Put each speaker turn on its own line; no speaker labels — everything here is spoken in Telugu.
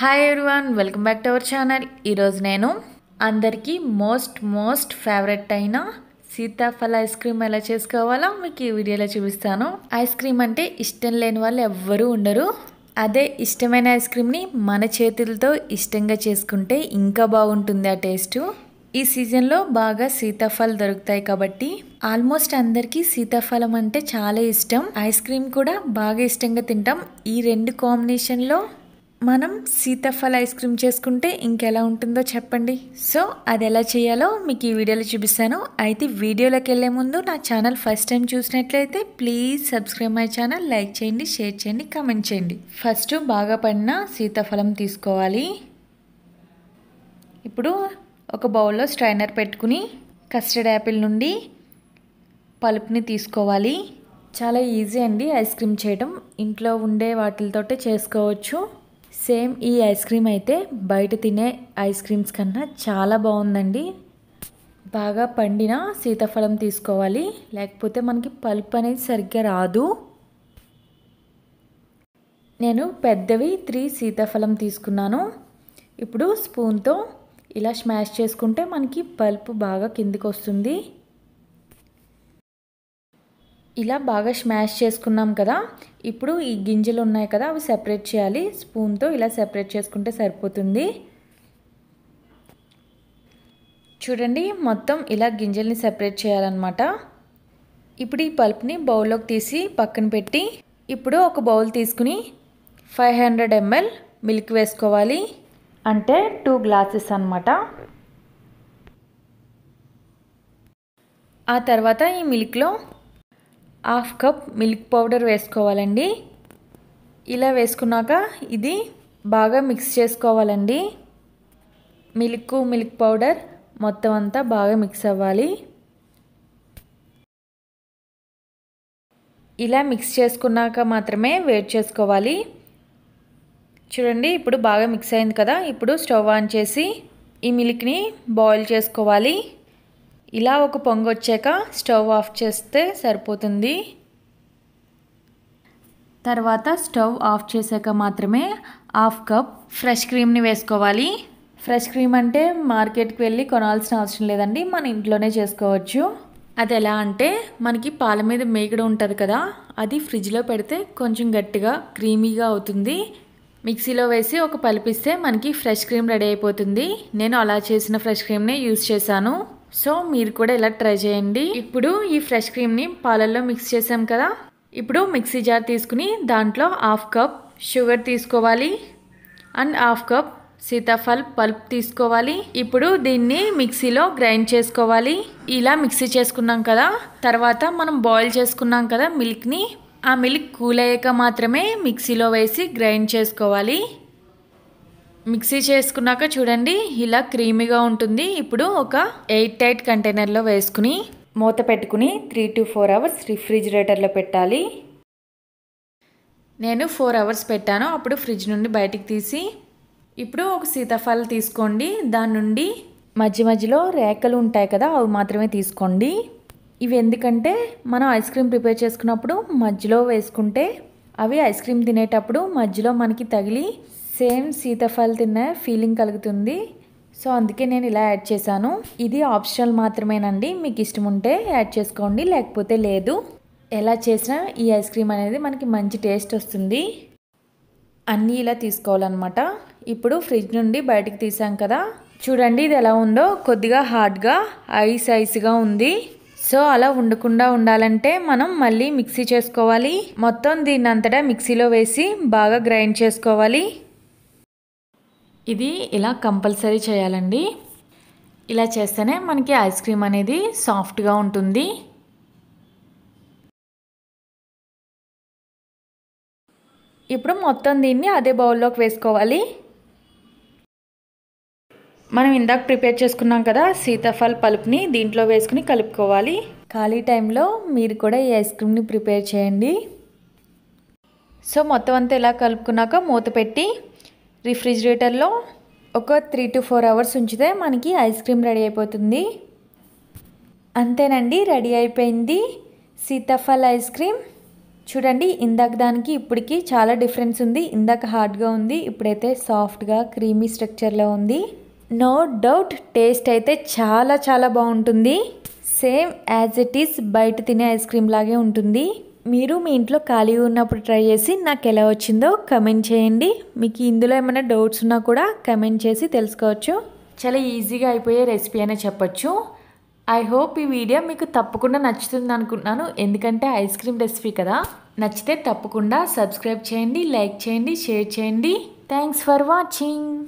hi everyone welcome back to our channel ఈరోజు నేను అందరికీ మోస్ట్ మోస్ట్ ఫేవరెట్ అయిన సీతాఫల ఐస్ క్రీమ్ ఎలా చేసుకోవాలో మీకు ఈ వీడియోలో చూపిస్తాను ఐస్ క్రీమ్ అంటే ఇష్టం లేని వాళ్ళు ఎవ్వరూ ఉండరు అదే ఇష్టమైన ఐస్ క్రీమ్ని మన చేతులతో ఇష్టంగా చేసుకుంటే ఇంకా బాగుంటుంది ఆ టేస్ట్ ఈ సీజన్లో బాగా సీతాఫలం దొరుకుతాయి కాబట్టి ఆల్మోస్ట్ అందరికీ సీతాఫలం అంటే చాలా ఇష్టం ఐస్ క్రీమ్ కూడా బాగా ఇష్టంగా తింటాం ఈ రెండు కాంబినేషన్లో మనం సీతాఫల ఐస్ క్రీమ్ చేసుకుంటే ఇంకెలా ఉంటుందో చెప్పండి సో అది ఎలా చేయాలో మీకు ఈ వీడియోలో చూపిస్తాను అయితే వీడియోలోకి వెళ్ళే ముందు నా ఛానల్ ఫస్ట్ టైం చూసినట్లయితే please subscribe my channel like చేయండి షేర్ చేయండి కమెంట్ చేయండి ఫస్ట్ బాగా పడిన సీతాఫలం తీసుకోవాలి ఇప్పుడు ఒక బౌల్లో స్ట్రైనర్ పెట్టుకుని కస్టర్డ్ యాపిల్ నుండి పలుపుని తీసుకోవాలి చాలా ఈజీ అండి ఐస్ క్రీమ్ చేయడం ఇంట్లో ఉండే వాటితోటే చేసుకోవచ్చు సేమ్ ఈ ఐస్ క్రీమ్ అయితే బయట తినే ఐస్ క్రీమ్స్ కన్నా చాలా బాగుందండి బాగా పండిన సీతాఫలం తీసుకోవాలి లేకపోతే మనకి పల్ప్ అనేది సరిగ్గా రాదు నేను పెద్దవి త్రీ సీతాఫలం తీసుకున్నాను ఇప్పుడు స్పూన్తో ఇలా స్మాష్ చేసుకుంటే మనకి పల్ప్ బాగా కిందికి వస్తుంది ఇలా బాగా స్మాష్ చేసుకున్నాం కదా ఇప్పుడు ఈ గింజలు ఉన్నాయి కదా అవి సెపరేట్ చేయాలి స్పూన్తో ఇలా సెపరేట్ చేసుకుంటే సరిపోతుంది చూడండి మొత్తం ఇలా గింజల్ని సెపరేట్ చేయాలన్నమాట ఇప్పుడు ఈ పల్ప్ని బౌల్లోకి తీసి పక్కన పెట్టి ఇప్పుడు ఒక బౌల్ తీసుకుని ఫైవ్ హండ్రెడ్ ఎంఎల్ మిల్క్ వేసుకోవాలి అంటే టూ గ్లాసెస్ అనమాట ఆ తర్వాత ఈ మిల్క్లో హాఫ్ కప్ మిల్క్ పౌడర్ వేసుకోవాలండి ఇలా వేసుకున్నాక ఇది బాగా మిక్స్ చేసుకోవాలండి మిల్క్ మిల్క్ పౌడర్ మొత్తం అంతా బాగా మిక్స్ అవ్వాలి ఇలా మిక్స్ చేసుకున్నాక మాత్రమే వెయిట్ చేసుకోవాలి చూడండి ఇప్పుడు బాగా మిక్స్ అయింది కదా ఇప్పుడు స్టవ్ ఆన్ చేసి ఈ మిల్క్ని బాయిల్ చేసుకోవాలి ఇలా ఒక పొంగు వచ్చాక స్టవ్ ఆఫ్ చేస్తే సరిపోతుంది తర్వాత స్టవ్ ఆఫ్ చేశాక మాత్రమే హాఫ్ కప్ ఫ్రెష్ క్రీమ్ని వేసుకోవాలి ఫ్రెష్ క్రీమ్ అంటే మార్కెట్కి వెళ్ళి కొనాల్సిన అవసరం లేదండి మన ఇంట్లోనే చేసుకోవచ్చు అది ఎలా అంటే మనకి పాల మీద మేకడ ఉంటుంది కదా అది ఫ్రిడ్జ్లో పెడితే కొంచెం గట్టిగా క్రీమీగా అవుతుంది మిక్సీలో వేసి ఒక పలిపిస్తే మనకి ఫ్రెష్ క్రీమ్ రెడీ అయిపోతుంది నేను అలా చేసిన ఫ్రెష్ క్రీమ్నే యూస్ చేశాను సో మీరు కూడా ఇలా ట్రై చేయండి ఇప్పుడు ఈ ఫ్రెష్ క్రీమ్ని పాలల్లో మిక్స్ చేసాం కదా ఇప్పుడు మిక్సీ జార్ తీసుకుని దాంట్లో హాఫ్ కప్ షుగర్ తీసుకోవాలి అండ్ హాఫ్ కప్ సీతాఫల్ పల్ప్ తీసుకోవాలి ఇప్పుడు దీన్ని మిక్సీలో గ్రైండ్ చేసుకోవాలి ఇలా మిక్సీ చేసుకున్నాం కదా తర్వాత మనం బాయిల్ చేసుకున్నాం కదా మిల్క్ని ఆ మిల్క్ కూల్ అయ్యాక మాత్రమే మిక్సీలో వేసి గ్రైండ్ చేసుకోవాలి మిక్సీ చేసుకున్నాక చూడండి ఇలా క్రీమీగా ఉంటుంది ఇప్పుడు ఒక ఎయిట్ టైట్ కంటైనర్లో వేసుకుని మూత పెట్టుకుని త్రీ టు ఫోర్ అవర్స్ రిఫ్రిజిరేటర్లో పెట్టాలి నేను ఫోర్ అవర్స్ పెట్టాను అప్పుడు ఫ్రిడ్జ్ నుండి బయటికి తీసి ఇప్పుడు ఒక సీతాఫలం తీసుకోండి దాని నుండి మధ్య మధ్యలో రేఖలు ఉంటాయి కదా అవి మాత్రమే తీసుకోండి ఇవి ఎందుకంటే మనం ఐస్ క్రీమ్ ప్రిపేర్ చేసుకున్నప్పుడు మధ్యలో వేసుకుంటే అవి ఐస్ క్రీమ్ తినేటప్పుడు మధ్యలో మనకి తగిలి సేమ్ సీతాఫల్ తిన్న ఫీలింగ్ కలుగుతుంది సో అందుకే నేను ఇలా యాడ్ చేశాను ఇది ఆప్షనల్ మాత్రమేనండి మీకు ఇష్టం ఉంటే యాడ్ చేసుకోండి లేకపోతే లేదు ఎలా చేసినా ఈ ఐస్ క్రీమ్ అనేది మనకి మంచి టేస్ట్ వస్తుంది అన్నీ ఇలా తీసుకోవాలన్నమాట ఇప్పుడు ఫ్రిడ్జ్ నుండి బయటకు తీసాం కదా చూడండి ఇది ఎలా ఉందో కొద్దిగా హార్డ్గా ఐస్ ఐస్గా ఉంది సో అలా ఉండకుండా ఉండాలంటే మనం మళ్ళీ మిక్సీ చేసుకోవాలి మొత్తం దీన్ని అంతటా మిక్సీలో వేసి బాగా గ్రైండ్ చేసుకోవాలి ఇది ఇలా కంపల్సరీ చేయాలండి ఇలా చేస్తేనే మనకి ఐస్ క్రీమ్ అనేది సాఫ్ట్గా ఉంటుంది ఇప్పుడు మొత్తం దీన్ని అదే బౌల్లోకి వేసుకోవాలి మనం ఇందాక ప్రిపేర్ చేసుకున్నాం కదా సీతాఫల్ పలుపుని దీంట్లో వేసుకుని కలుపుకోవాలి ఖాళీ టైంలో మీరు కూడా ఈ ఐస్ క్రీమ్ని ప్రిపేర్ చేయండి సో మొత్తం అంతా ఇలా కలుపుకున్నాక మూత పెట్టి రిఫ్రిజిరేటర్లో ఒక త్రీ టు ఫోర్ అవర్స్ ఉంచితే మనకి ఐస్ క్రీమ్ రెడీ అయిపోతుంది అంతేనండి రెడీ అయిపోయింది సీతాఫల్ ఐస్ క్రీమ్ చూడండి ఇందాక దానికి ఇప్పటికి చాలా డిఫరెన్స్ ఉంది ఇందాక హార్డ్గా ఉంది ఇప్పుడైతే సాఫ్ట్గా క్రీమీ స్ట్రక్చర్లో ఉంది నో డౌట్ టేస్ట్ అయితే చాలా చాలా బాగుంటుంది సేమ్ యాజ్ ఇట్ ఈస్ బయట తినే ఐస్ క్రీమ్ లాగే ఉంటుంది మీరు మీ ఇంట్లో ఖాళీ ఉన్నప్పుడు ట్రై చేసి నాకు ఎలా వచ్చిందో కమెంట్ చేయండి మీకు ఇందులో ఏమైనా డౌట్స్ ఉన్నా కూడా కమెంట్ చేసి తెలుసుకోవచ్చు చాలా ఈజీగా అయిపోయే రెసిపీ అనే చెప్పచ్చు ఐ హోప్ ఈ వీడియో మీకు తప్పకుండా నచ్చుతుంది అనుకుంటున్నాను ఎందుకంటే ఐస్ క్రీమ్ రెసిపీ కదా నచ్చితే తప్పకుండా సబ్స్క్రైబ్ చేయండి లైక్ చేయండి షేర్ చేయండి థ్యాంక్స్ ఫర్ వాచింగ్